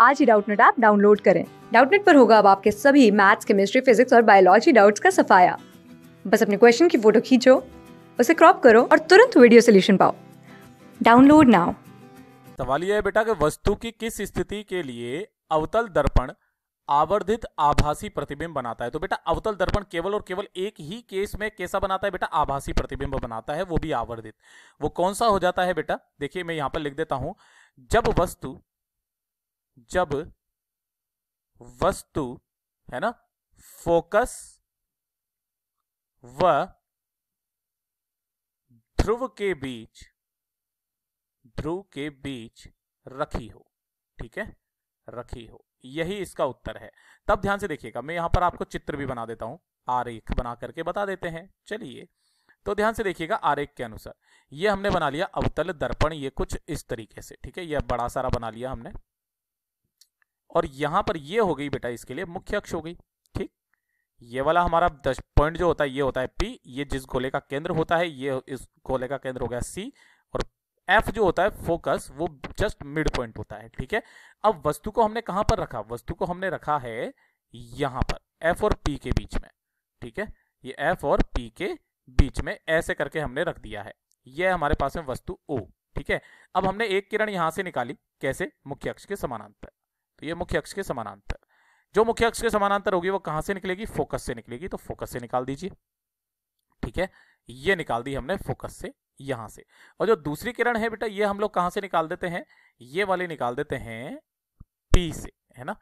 आज ही Doubtnut app download करें डाउटनेट पर होगा अब आपके सभी मैथ्स केमिस्ट्री फिजिक्स और बायोलॉजी डाउट्स का सफाया बस अपने क्वेश्चन की फोटो खींचो उसे क्रॉप करो और तुरंत वीडियो सोल्यूशन पाओ डाउनलोड नाउ सवाल यह है बेटा कि वस्तु की किस स्थिति के लिए अवतल दर्पण आवर्धित आभासी प्रतिबिंब बनाता है तो बेटा अवतल दर्पण केवल और केवल एक ही केस में कैसा बनाता है बेटा आभासी प्रतिबिंब बनाता है वो भी आवर्धित वो कौन सा हो जाता है बेटा देखिए मैं यहां पर लिख देता हूं जब वस्तु जब वस्तु है ना फोकस व ध्रुव के बीच ध्रुव के बीच रखी हो ठीक है रखी हो यही इसका उत्तर है तब ध्यान से देखिएगा मैं यहां पर आपको चित्र भी बना देता हूं आरेख बना करके बता देते हैं चलिए तो ध्यान से देखिएगा आरेख के अनुसार ये हमने बना लिया अवतल दर्पण ये कुछ इस तरीके से ठीक है ये बड़ा सारा बना लिया हमने और यहां पर ये हो गई बेटा इसके लिए मुख्य अक्ष हो गई ठीक ये वाला हमारा दस पॉइंट जो होता है ये होता है पी ये जिस गोले का केंद्र होता है ये इस गोले का केंद्र हो गया सी और एफ जो होता है फोकस वो जस्ट मिड पॉइंट होता है ठीक है अब वस्तु को हमने कहां पर रखा वस्तु को हमने रखा है यहां पर एफ और पी के बीच में ठीक है ये एफ और पी के बीच में ऐसे करके हमने रख दिया है यह हमारे पास है वस्तु ओ ठीक है अब हमने एक किरण यहां से निकाली कैसे मुख्य अक्ष के समानांतर तो ये मुख्य अक्ष के समानांतर जो मुख्य अक्ष के समानांतर होगी वो कहां से निकलेगी फोकस से निकलेगी तो फोकस से निकाल दीजिए ठीक है ये निकाल दी हमने फोकस से यहां से और जो दूसरी किरण है बेटा ये हम लोग कहां से निकाल देते हैं ये वाले निकाल देते हैं पी से है ना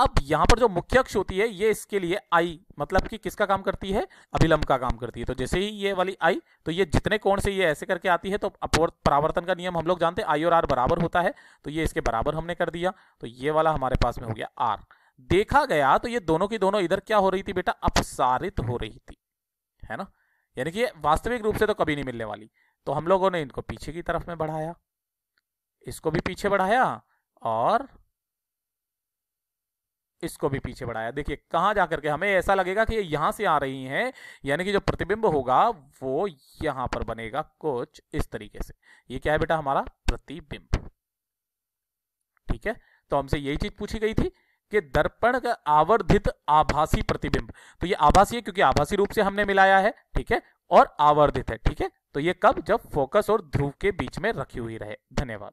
अब यहां पर जो मुख्य अक्ष होती है ये इसके लिए आई मतलब कि किसका काम करती है अभिलंब का काम करती है तो जैसे ही ये वाली आई तो ये जितने कोण से ये ऐसे करके आती है तो परावर्तन का नियम हम लोग जानते हैं आई और आर बराबर होता है तो ये इसके बराबर हमने कर दिया तो ये वाला हमारे पास में हो गया आर देखा गया तो ये दोनों की दोनों इधर क्या हो रही थी बेटा अपसारित हो रही थी है ना यानी कि वास्तविक रूप से तो कभी नहीं मिलने वाली तो हम लोगों ने इनको पीछे की तरफ में बढ़ाया इसको भी पीछे बढ़ाया और इसको भी पीछे बढ़ाया देखिए कहाँ जा करके हमें ऐसा लगेगा कि यहाँ से आ रही हैं यानी कि जो प्रतिबिंब होगा वो यहाँ पर बनेगा कुछ इस तरीके से ये क्या है बेटा हमारा प्रतिबिंब ठीक है तो हमसे यही चीज पूछी गई थी कि दर्पण का आवर्धित आभासी प्रतिबिंब तो ये आभासी है क्योंकि आभासी रूप से हमने मिलाया है ठीक है और आवर्धित है ठीक है तो ये कब जब फोकस और ध्रुव के बीच में रखी हुई रहे धन्यवाद